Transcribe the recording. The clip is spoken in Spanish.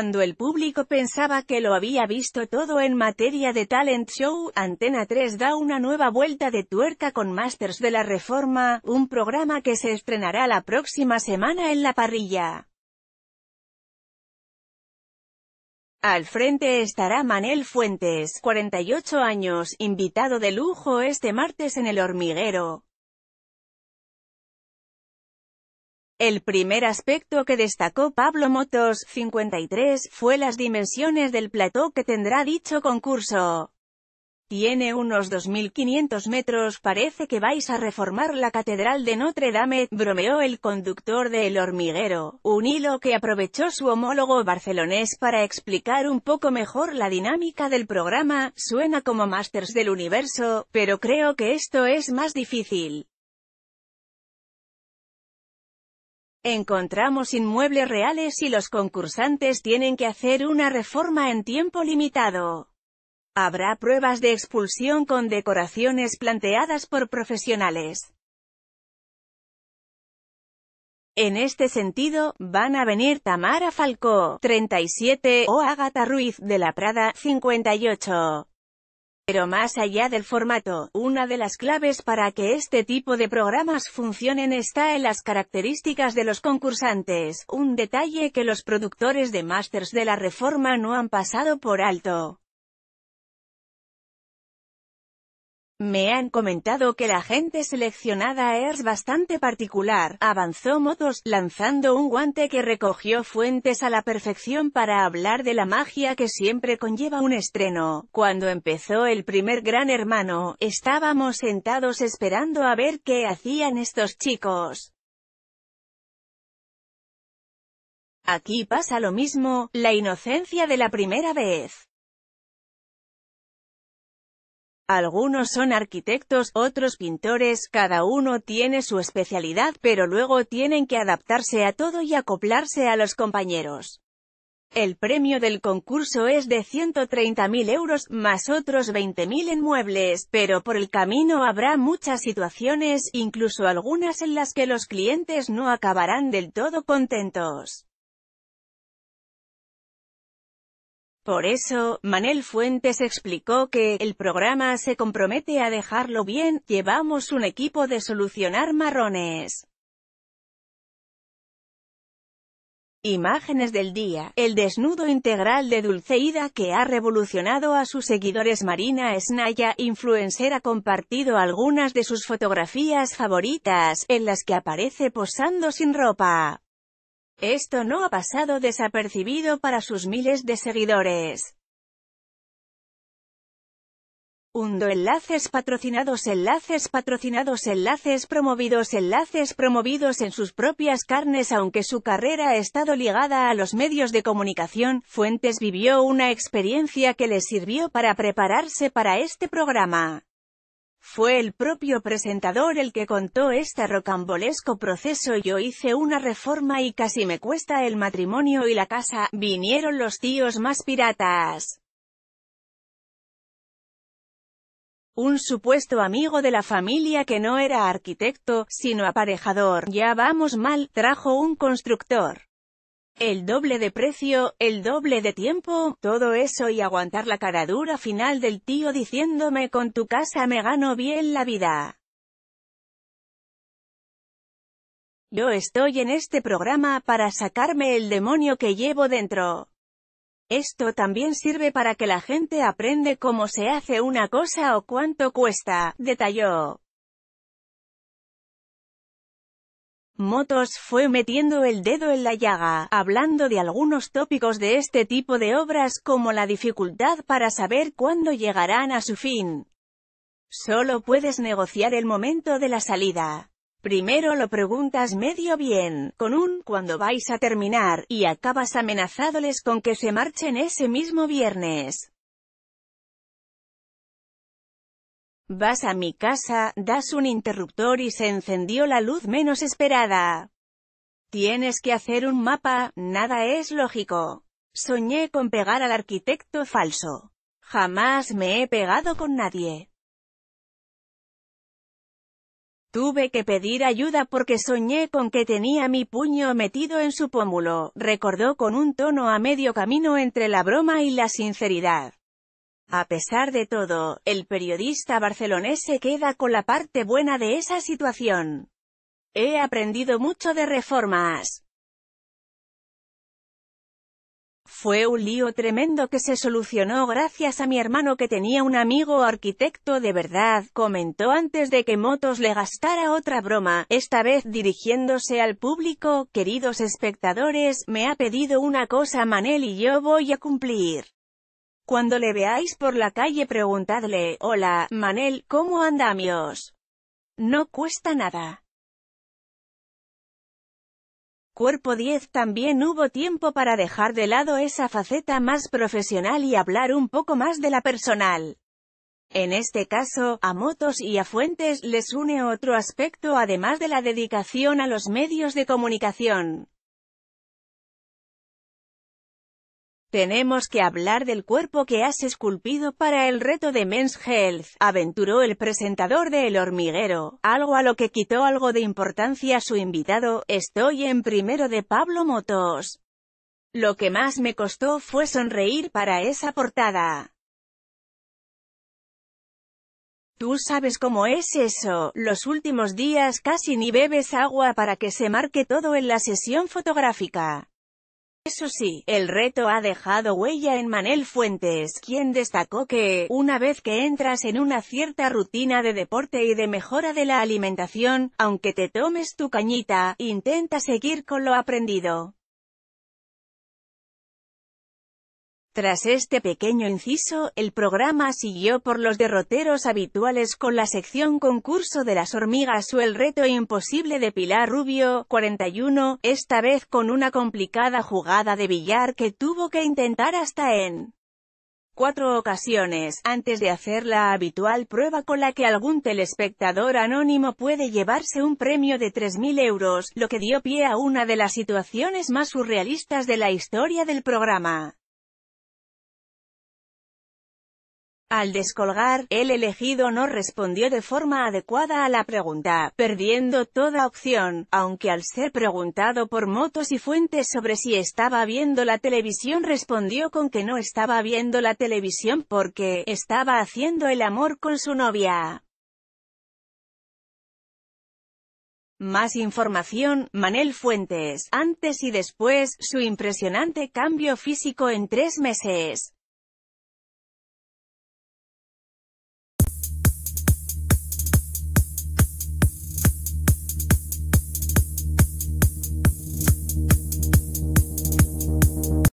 Cuando el público pensaba que lo había visto todo en materia de talent show, Antena 3 da una nueva vuelta de tuerca con Masters de la Reforma, un programa que se estrenará la próxima semana en la parrilla. Al frente estará Manel Fuentes, 48 años, invitado de lujo este martes en El Hormiguero. El primer aspecto que destacó Pablo Motos, 53, fue las dimensiones del plató que tendrá dicho concurso. Tiene unos 2.500 metros, parece que vais a reformar la Catedral de Notre Dame, bromeó el conductor de El Hormiguero, un hilo que aprovechó su homólogo barcelonés para explicar un poco mejor la dinámica del programa, suena como Masters del Universo, pero creo que esto es más difícil. Encontramos inmuebles reales y los concursantes tienen que hacer una reforma en tiempo limitado. Habrá pruebas de expulsión con decoraciones planteadas por profesionales. En este sentido, van a venir Tamara Falcó, 37, o Agatha Ruiz de la Prada, 58. Pero más allá del formato, una de las claves para que este tipo de programas funcionen está en las características de los concursantes, un detalle que los productores de Masters de la Reforma no han pasado por alto. Me han comentado que la gente seleccionada es bastante particular, avanzó modos, lanzando un guante que recogió fuentes a la perfección para hablar de la magia que siempre conlleva un estreno. Cuando empezó el primer Gran Hermano, estábamos sentados esperando a ver qué hacían estos chicos. Aquí pasa lo mismo, la inocencia de la primera vez. Algunos son arquitectos, otros pintores, cada uno tiene su especialidad, pero luego tienen que adaptarse a todo y acoplarse a los compañeros. El premio del concurso es de 130.000 euros, más otros 20.000 en muebles, pero por el camino habrá muchas situaciones, incluso algunas en las que los clientes no acabarán del todo contentos. Por eso, Manel Fuentes explicó que, el programa se compromete a dejarlo bien, llevamos un equipo de solucionar marrones. Imágenes del día, el desnudo integral de Dulceida que ha revolucionado a sus seguidores Marina Esnaya, influencer ha compartido algunas de sus fotografías favoritas, en las que aparece posando sin ropa. Esto no ha pasado desapercibido para sus miles de seguidores. Hundo enlaces patrocinados enlaces patrocinados enlaces promovidos enlaces promovidos en sus propias carnes aunque su carrera ha estado ligada a los medios de comunicación, Fuentes vivió una experiencia que le sirvió para prepararse para este programa. Fue el propio presentador el que contó este rocambolesco proceso yo hice una reforma y casi me cuesta el matrimonio y la casa, vinieron los tíos más piratas. un supuesto amigo de la familia que no era arquitecto, sino aparejador, ya vamos mal, trajo un constructor el doble de precio, el doble de tiempo, todo eso y aguantar la cara dura final del tío diciéndome con tu casa me gano bien la vida. Yo estoy en este programa para sacarme el demonio que llevo dentro. Esto también sirve para que la gente aprende cómo se hace una cosa o cuánto cuesta, detalló. Motos fue metiendo el dedo en la llaga, hablando de algunos tópicos de este tipo de obras como la dificultad para saber cuándo llegarán a su fin. Solo puedes negociar el momento de la salida. Primero lo preguntas medio bien, con un cuando vais a terminar», y acabas amenazándoles con que se marchen ese mismo viernes. Vas a mi casa, das un interruptor y se encendió la luz menos esperada. Tienes que hacer un mapa, nada es lógico. Soñé con pegar al arquitecto falso. Jamás me he pegado con nadie. Tuve que pedir ayuda porque soñé con que tenía mi puño metido en su pómulo, recordó con un tono a medio camino entre la broma y la sinceridad. A pesar de todo, el periodista barcelonés se queda con la parte buena de esa situación. He aprendido mucho de reformas. Fue un lío tremendo que se solucionó gracias a mi hermano que tenía un amigo arquitecto de verdad, comentó antes de que Motos le gastara otra broma, esta vez dirigiéndose al público, queridos espectadores, me ha pedido una cosa Manel y yo voy a cumplir. Cuando le veáis por la calle preguntadle, hola, Manel, ¿cómo andamios? No cuesta nada. Cuerpo 10 también hubo tiempo para dejar de lado esa faceta más profesional y hablar un poco más de la personal. En este caso, a Motos y a Fuentes les une otro aspecto además de la dedicación a los medios de comunicación. Tenemos que hablar del cuerpo que has esculpido para el reto de Men's Health, aventuró el presentador de El Hormiguero, algo a lo que quitó algo de importancia a su invitado, estoy en primero de Pablo Motos. Lo que más me costó fue sonreír para esa portada. Tú sabes cómo es eso, los últimos días casi ni bebes agua para que se marque todo en la sesión fotográfica. Eso sí, el reto ha dejado huella en Manel Fuentes, quien destacó que, una vez que entras en una cierta rutina de deporte y de mejora de la alimentación, aunque te tomes tu cañita, intenta seguir con lo aprendido. Tras este pequeño inciso, el programa siguió por los derroteros habituales con la sección concurso de las hormigas o el reto imposible de Pilar Rubio, 41, esta vez con una complicada jugada de billar que tuvo que intentar hasta en cuatro ocasiones, antes de hacer la habitual prueba con la que algún telespectador anónimo puede llevarse un premio de 3.000 euros, lo que dio pie a una de las situaciones más surrealistas de la historia del programa. Al descolgar, el elegido no respondió de forma adecuada a la pregunta, perdiendo toda opción, aunque al ser preguntado por motos y fuentes sobre si estaba viendo la televisión respondió con que no estaba viendo la televisión porque estaba haciendo el amor con su novia. Más información, Manel Fuentes, antes y después, su impresionante cambio físico en tres meses.